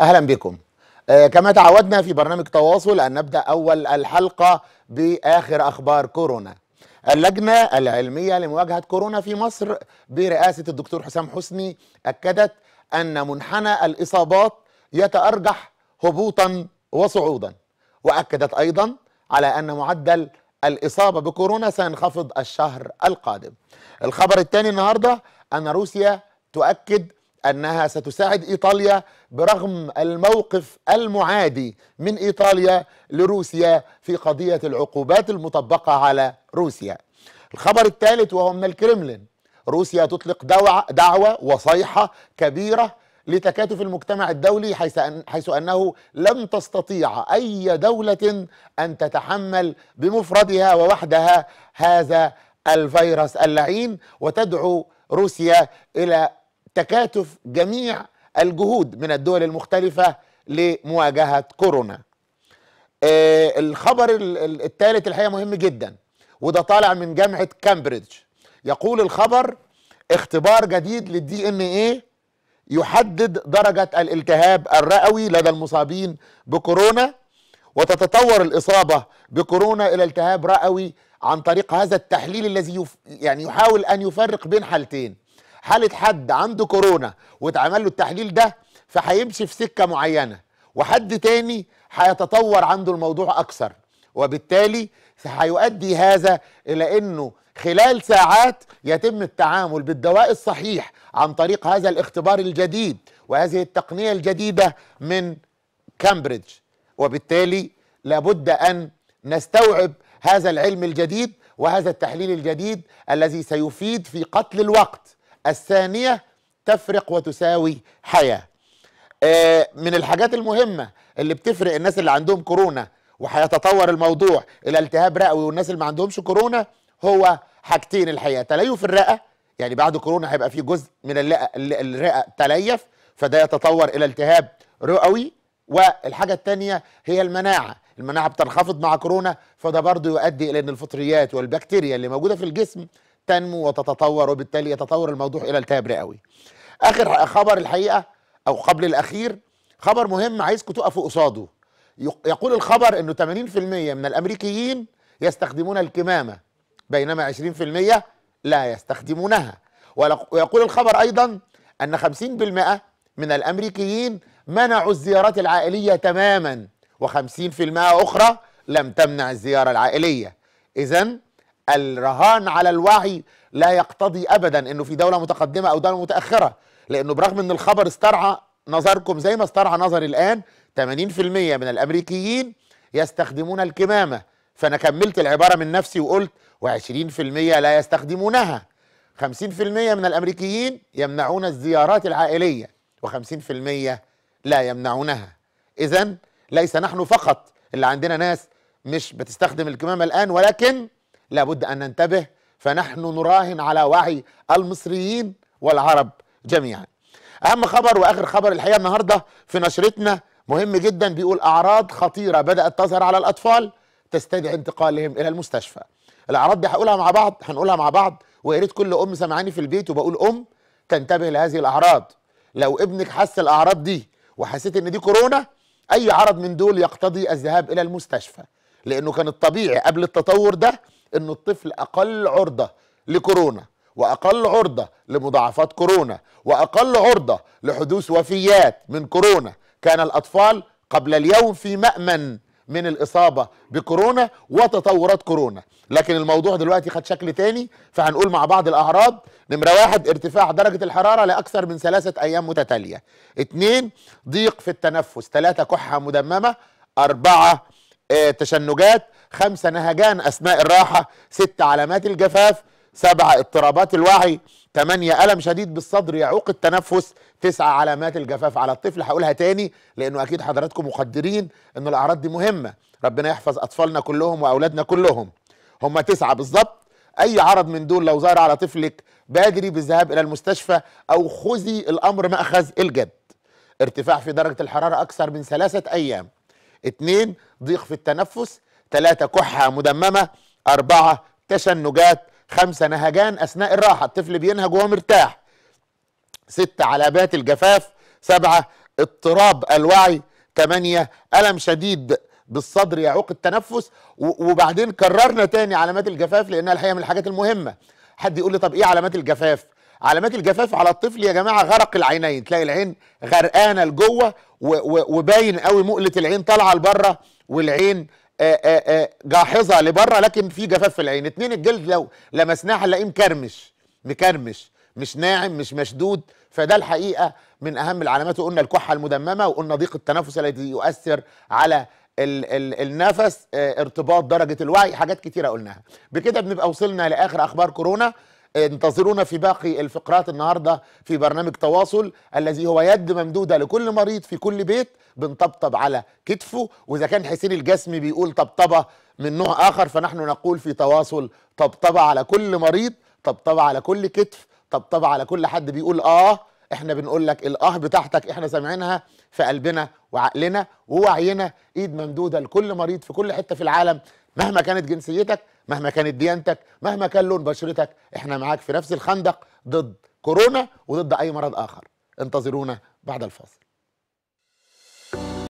اهلا بكم آه كما تعودنا في برنامج تواصل ان نبدا اول الحلقه باخر اخبار كورونا اللجنه العلميه لمواجهه كورونا في مصر برئاسه الدكتور حسام حسني اكدت ان منحنى الاصابات يتارجح هبوطا وصعودا واكدت ايضا على ان معدل الاصابه بكورونا سينخفض الشهر القادم الخبر الثاني النهارده ان روسيا تؤكد انها ستساعد ايطاليا برغم الموقف المعادي من ايطاليا لروسيا في قضيه العقوبات المطبقه على روسيا. الخبر الثالث وهو من الكرملين روسيا تطلق دعوه وصيحه كبيره لتكاتف المجتمع الدولي حيث, أن حيث أنه لم تستطيع أي دولة أن تتحمل بمفردها ووحدها هذا الفيروس اللعين وتدعو روسيا إلى تكاتف جميع الجهود من الدول المختلفة لمواجهة كورونا آه، الخبر الثالث الحقيقة مهم جدا وده طالع من جامعة كامبريدج يقول الخبر اختبار جديد للدي ان ايه يحدد درجة الالتهاب الرئوي لدى المصابين بكورونا وتتطور الإصابة بكورونا إلى التهاب رئوي عن طريق هذا التحليل الذي يعني يحاول أن يفرق بين حالتين حاله حد عنده كورونا واتعمل له التحليل ده فهيمشي في سكه معينه وحد تاني هيتطور عنده الموضوع اكثر وبالتالي هيؤدي هذا الى انه خلال ساعات يتم التعامل بالدواء الصحيح عن طريق هذا الاختبار الجديد وهذه التقنيه الجديده من كامبريدج وبالتالي لابد ان نستوعب هذا العلم الجديد وهذا التحليل الجديد الذي سيفيد في قتل الوقت الثانية تفرق وتساوي حياة آه، من الحاجات المهمة اللي بتفرق الناس اللي عندهم كورونا وهيتطور الموضوع إلى التهاب رئوي والناس اللي ما عندهمش كورونا هو حاجتين الحقيقة تليف الرئة يعني بعد كورونا هيبقى في جزء من الرئة تليف فده يتطور إلى التهاب رئوي والحاجة الثانية هي المناعة المناعة بتنخفض مع كورونا فده برضه يؤدي إلى أن الفطريات والبكتيريا اللي موجودة في الجسم تنمو وتتطور وبالتالي يتطور الموضوع الى الكبر قوي اخر خبر الحقيقه او قبل الاخير خبر مهم عايزكم تقفوا قصاده يقول الخبر انه 80% من الامريكيين يستخدمون الكمامه بينما 20% لا يستخدمونها ويقول الخبر ايضا ان 50% من الامريكيين منعوا الزيارات العائليه تماما و50% اخرى لم تمنع الزياره العائليه اذا الرهان على الوعي لا يقتضي ابدا انه في دوله متقدمه او دوله متاخره لانه برغم ان الخبر استرعى نظركم زي ما استرعى نظري الان 80% من الامريكيين يستخدمون الكمامه فانا كملت العباره من نفسي وقلت و20% لا يستخدمونها 50% من الامريكيين يمنعون الزيارات العائليه و50% لا يمنعونها اذا ليس نحن فقط اللي عندنا ناس مش بتستخدم الكمامه الان ولكن لابد أن ننتبه فنحن نراهن على وعي المصريين والعرب جميعا أهم خبر وآخر خبر الحقيقة النهاردة في نشرتنا مهم جدا بيقول أعراض خطيرة بدأت تظهر على الأطفال تستدعي انتقالهم إلى المستشفى الأعراض دي هقولها مع بعض هنقولها مع بعض ويا ريت كل أم سمعاني في البيت وبقول أم تنتبه لهذه الأعراض لو ابنك حس الأعراض دي وحسيت إن دي كورونا أي عرض من دول يقتضي الذهاب إلى المستشفى لأنه كان الطبيعي قبل التطور ده أن الطفل أقل عرضة لكورونا وأقل عرضة لمضاعفات كورونا وأقل عرضة لحدوث وفيات من كورونا كان الأطفال قبل اليوم في مأمن من الإصابة بكورونا وتطورات كورونا لكن الموضوع دلوقتي خد شكل تاني فهنقول مع بعض الأعراض نمرة واحد ارتفاع درجة الحرارة لأكثر من ثلاثة أيام متتالية اتنين ضيق في التنفس ثلاثة كحة مدممة أربعة آه، تشنجات خمسة نهجان أثناء الراحة ستة علامات الجفاف سبعة اضطرابات الوعي تمانية ألم شديد بالصدر يعوق التنفس تسعة علامات الجفاف على الطفل هقولها تاني لأنه أكيد حضراتكم مقدرين أن الأعراض دي مهمة ربنا يحفظ أطفالنا كلهم وأولادنا كلهم هم تسعة بالظبط أي عرض من دول لو ظهر على طفلك بادري بالذهاب إلى المستشفى أو خذي الأمر مأخذ الجد ارتفاع في درجة الحرارة أكثر من ثلاثة أيام اتنين ضيق في التنفس تلاتة كحة مدممة أربعة تشنجات خمسة نهجان أثناء الراحة الطفل بينهج وهو مرتاح ستة علامات الجفاف سبعة اضطراب الوعي تمانية ألم شديد بالصدر يعوق التنفس وبعدين كررنا تاني علامات الجفاف لأنها الحقيقة من الحاجات المهمة حد يقول لي طب إيه علامات الجفاف علامات الجفاف على الطفل يا جماعه غرق العينين تلاقي العين غرقانه لجوه وباين قوي مقله العين طالعه لبره والعين آآ آآ جاحظه لبره لكن في جفاف في العين اتنين الجلد لو لمسناه هنلاقيه مكرمش مكرمش مش ناعم مش مشدود فده الحقيقه من اهم العلامات وقلنا الكحه المدممه وقلنا ضيق التنفس الذي يؤثر على الـ الـ النفس ارتباط درجه الوعي حاجات كتيره قلناها بكده بنبقى وصلنا لاخر اخبار كورونا انتظرونا في باقي الفقرات النهارده في برنامج تواصل الذي هو يد ممدوده لكل مريض في كل بيت بنطبطب على كتفه واذا كان حسين الجسمي بيقول طبطبه من نوع اخر فنحن نقول في تواصل طبطبه على كل مريض طبطبه على كل كتف طبطبه على كل حد بيقول اه احنا بنقول لك الاه بتاعتك احنا سامعينها في قلبنا وعقلنا ووعينا ايد ممدوده لكل مريض في كل حته في العالم مهما كانت جنسيتك مهما كانت ديانتك مهما كان لون بشرتك احنا معاك في نفس الخندق ضد كورونا وضد اي مرض اخر انتظرونا بعد الفاصل